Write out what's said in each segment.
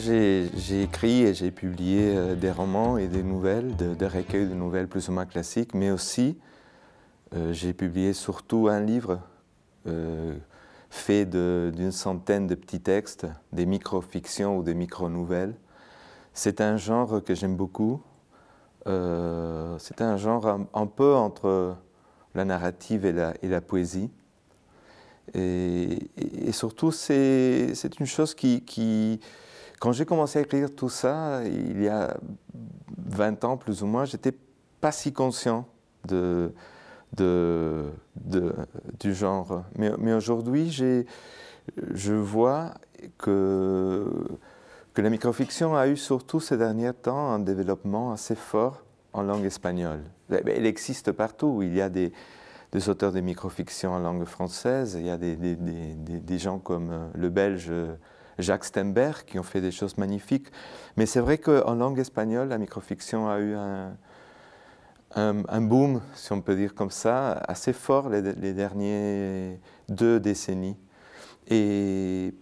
j'ai écrit et j'ai publié euh, des romans et des nouvelles, des recueils de nouvelles plus ou moins classiques, mais aussi euh, j'ai publié surtout un livre euh, fait d'une centaine de petits textes, des micro-fictions ou des micro-nouvelles. C'est un genre que j'aime beaucoup. C'est un genre un, peu entre la narrative et la, et la poésie. Et, surtout, c'est une chose qui quand j'ai commencé à écrire tout ça, il y a 20 ans plus ou moins, j'étais pas si conscient de, du genre. Mais, mais aujourd'hui, je vois que, que la microfiction a eu surtout ces derniers temps un développement assez fort en langue espagnole. Elle existe partout. Il y a des, des auteurs de microfiction en langue française, il y a des, des, des gens comme euh, le belge. Jacques Stenberg, qui ont fait des choses magnifiques. Mais c'est vrai qu'en langue espagnole, la microfiction a eu un, un, boom, si on peut dire comme ça, assez fort les, dernières deux décennies. Et,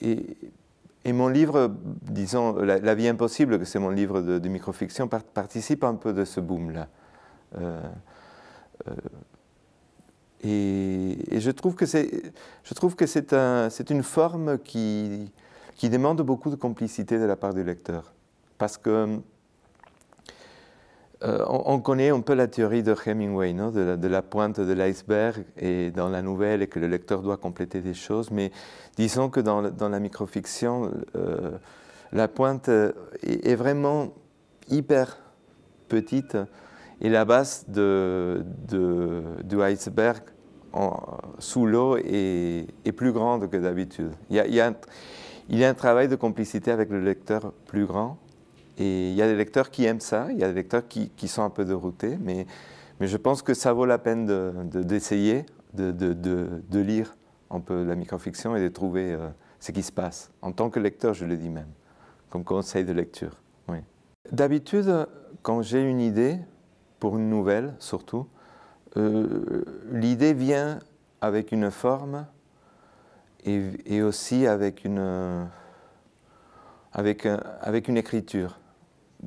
et, mon livre, disons, La, vie impossible, que c'est mon livre de, microfiction, participe un peu de ce boom-là. Euh, euh, et, je trouve que c'est un, une forme qui, qui demande beaucoup de complicité de la part du lecteur. Parce que euh, on, connaît un peu la théorie de Hemingway, de, la, pointe de l'iceberg et dans la nouvelle et que le lecteur doit compléter des choses, mais disons que dans, dans la microfiction, euh, la pointe est, vraiment hyper petite et la base de, du iceberg sous l'eau est, plus grande que d'habitude. Il y, a, il, y un, travail de complicité avec le lecteur plus grand. Et il y a des lecteurs qui aiment ça, il y a des lecteurs qui, sont un peu déroutés, mais, mais je pense que ça vaut la peine d'essayer de, de, de, lire un peu la microfiction et de trouver euh, ce qui se passe. En tant que lecteur, je le dis même, comme conseil de lecture. D'habitude, quand j'ai une idée, pour une nouvelle surtout, euh, l'idée vient avec une forme et, aussi avec une, avec, avec une écriture.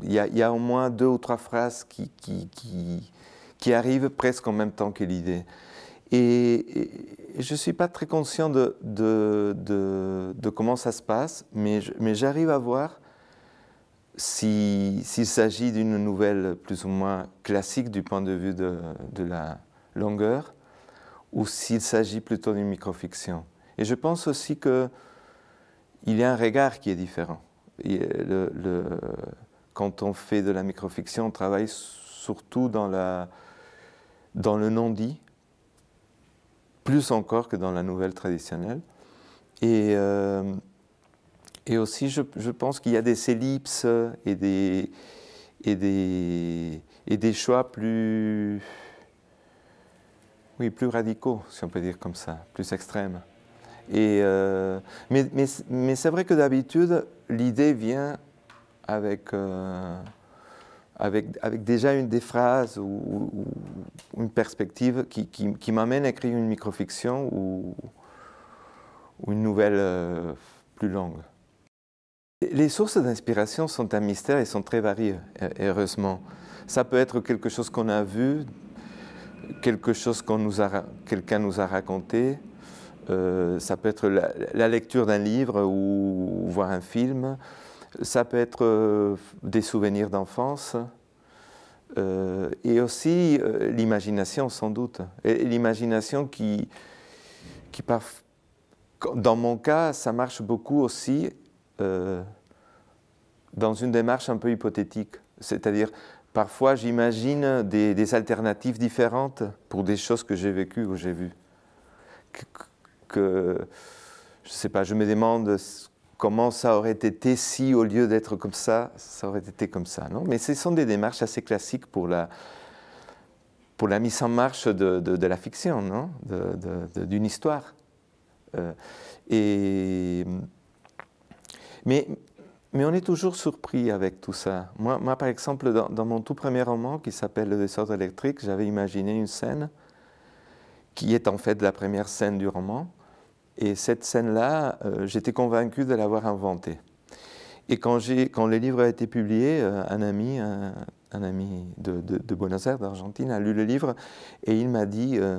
Il y, a, au moins deux ou trois phrases qui, qui, qui, arrivent presque en même temps que l'idée. Et, je ne suis pas très conscient de, de, de, comment ça se passe, mais j'arrive à voir s'il s'agit d'une nouvelle plus ou moins classique du point de vue de, la longueur, ou s'il s'agit plutôt d'une microfiction. Et je pense aussi qu'il y a un regard qui est différent. Le, quand on fait de la microfiction, on travaille surtout dans, la, dans le non-dit, plus encore que dans la nouvelle traditionnelle. Et euh, et aussi, je, pense qu'il y a des ellipses et des, et et des choix plus, oui, plus radicaux, si on peut dire comme ça, plus extrêmes. Et, euh, mais, c'est vrai que d'habitude, l'idée vient avec, euh, avec, déjà une des phrases ou, une perspective qui, m'amène à écrire une microfiction ou, ou une nouvelle euh, plus longue. Les sources d'inspiration sont un mystère et sont très variées, euh, heureusement. Ça peut être quelque chose qu'on a vu, quelque chose qu'on nous a, quelqu'un nous a raconté, euh, ça peut être la, lecture d'un livre ou, voir un film, ça peut être euh, des souvenirs d'enfance, et aussi l'imagination sans doute. l'imagination qui, qui dans mon cas, ça marche beaucoup aussi euh, dans une démarche un peu hypothétique. C'est-à-dire, parfois, j'imagine des, alternatives différentes pour des choses que j'ai vécues ou j'ai vues. Que, je sais pas, je me demande comment ça aurait été si, au lieu d'être comme ça, ça aurait été comme ça. Non Mais ce sont des démarches assez classiques pour la, pour la mise en marche de, la fiction, d'une histoire. Euh, et mais, on est toujours surpris avec tout ça. Moi, par exemple, dans, mon tout premier roman qui s'appelle Le désordre électrique, j'avais imaginé une scène qui est en fait la première scène du roman. Et cette scène-là, euh, j'étais convaincu de l'avoir inventée. Et quand, le livre a été publié, euh, un ami, un, ami de, Buenos Aires, d'Argentine, a lu le livre et il m'a dit, euh,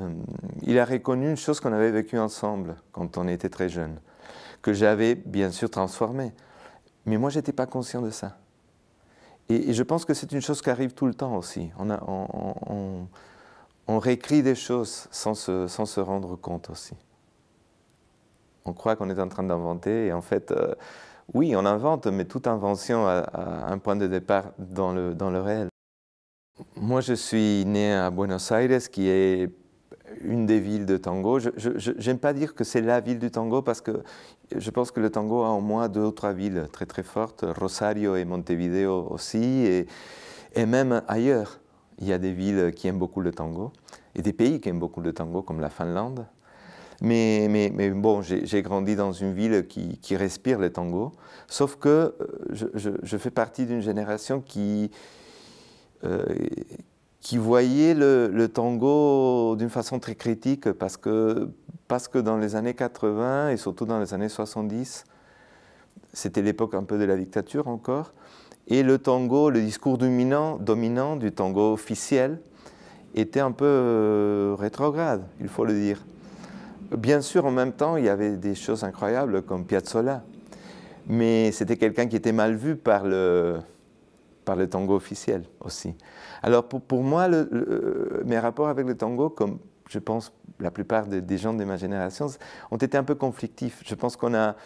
il a reconnu une chose qu'on avait vécue ensemble quand on était très jeunes que j'avais bien sûr transformé. Mais moi, je n'étais pas conscient de ça. Et, je pense que c'est une chose qui arrive tout le temps aussi. On, on, réécrit des choses sans se, sans se, rendre compte aussi. On croit qu'on est en train d'inventer et en fait, euh, oui, on invente, mais toute invention a, a un point de départ dans le, dans le réel. Moi, je suis né à Buenos Aires, qui est une des villes de tango. Je n'aime pas dire que c'est la ville du tango parce que je pense que le tango a au moins deux ou trois villes très très fortes, Rosario et Montevideo aussi, et, et même ailleurs. Il y a des villes qui aiment beaucoup le tango et des pays qui aiment beaucoup le tango, comme la Finlande. Mais, mais, mais bon, j'ai grandi dans une ville qui, respire le tango, sauf que euh, je, fais partie d'une génération qui, euh, qui voyait le, tango d'une façon très critique parce que, parce que dans les années 80 et surtout dans les années 70, c'était l'époque un peu de la dictature encore, et le tango, le discours dominant, dominant du tango officiel était un peu euh, rétrograde, il faut le dire. Bien sûr, en même temps, il y avait des choses incroyables comme Piazzolla, mais c'était quelqu'un qui était mal vu par le, par le tango officiel aussi. Alors pour, moi, mes rapports avec le tango, comme je pense la plupart des, gens de ma génération, ont été un peu conflictifs. Je pense qu'on a,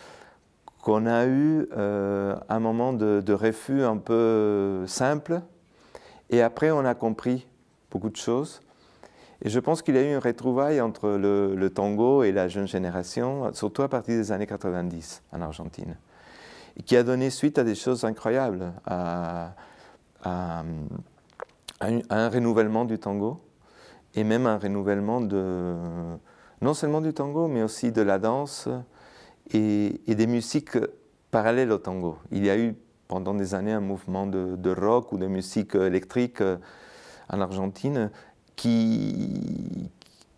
qu'on a eu euh, un moment de, refus un peu simple, et après on a compris beaucoup de choses. Et je pense qu'il y a eu une retrouvaille entre le tango et la jeune génération, surtout à partir des années 90 en Argentine qui a donné suite à des choses incroyables, à, un, renouvellement du tango et même un renouvellement de, non seulement du tango, mais aussi de la danse et, des musiques parallèles au tango. Il y a eu pendant des années un mouvement de, rock ou de musique électrique euh, en Argentine qui,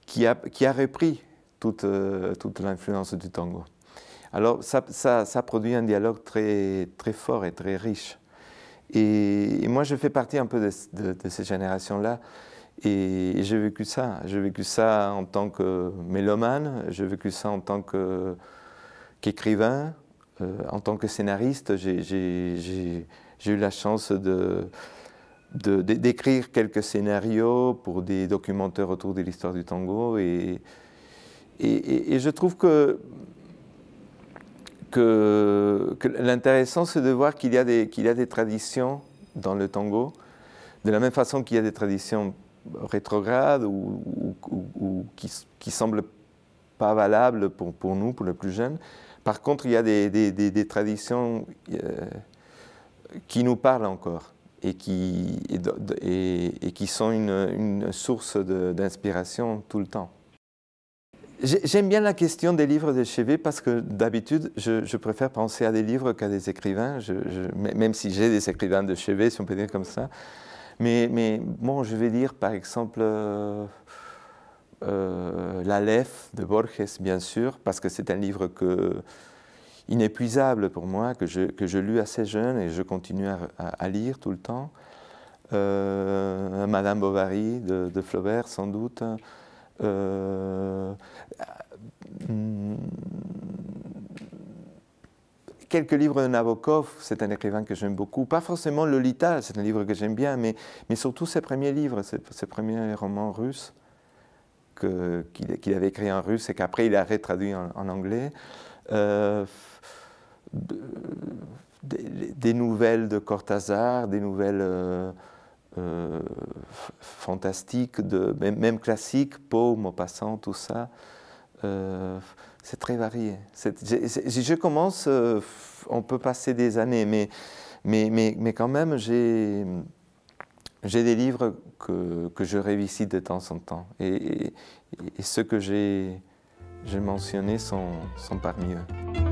qui, a, qui a repris toute, euh, toute l'influence du tango. Alors ça, produit un dialogue très, très fort et très riche. Et, moi, je fais partie un peu de, de, de cette génération-là. Et, j'ai vécu ça. J'ai vécu ça en tant que mélomane, j'ai vécu ça en tant qu'écrivain, euh, en tant que scénariste. J'ai eu la chance de d'écrire quelques scénarios pour des documentaires autour de l'histoire du tango. Et, et, et, je trouve que que, que l'intéressant, c'est de voir qu'il y, a des, qu'il y a des traditions dans le tango, de la même façon qu'il y a des traditions rétrogrades ou, qui, qui semblent pas valables pour, pour nous, pour les plus jeunes. Par contre, il y a des, des, des, traditions euh, qui nous parlent encore et qui, et, qui sont une, une source d'inspiration tout le temps. J'aime bien la question des livres de chevet parce que d'habitude, je, préfère penser à des livres qu'à des écrivains, je, même si j'ai des écrivains de chevet, si on peut dire comme ça. Mais, mais bon, je vais lire par exemple euh, euh, L'Aleph de Borges, bien sûr, parce que c'est un livre que, inépuisable pour moi, que je, que je lus assez jeune et je continue à, lire tout le temps. Euh, Madame Bovary de, de, Flaubert, sans doute. Euh, quelques livres de Nabokov, c'est un écrivain que j'aime beaucoup, pas forcément Lolita, c'est un livre que j'aime bien, mais, mais surtout ses premiers livres, ses, premiers romans russes qu'il avait écrit en russe et qu'après il a retraduit en, anglais. Euh, des, nouvelles de Cortázar, des nouvelles euh, euh, fantastiques, de, même, même classiques, Poe, Maupassant, tout ça c'est très varié. Si je, commence, euh, on peut passer des années, mais, mais, mais, quand même, j'ai des livres que, que, je révisite de temps en temps. Et, ceux que j'ai mentionnés sont parmi eux.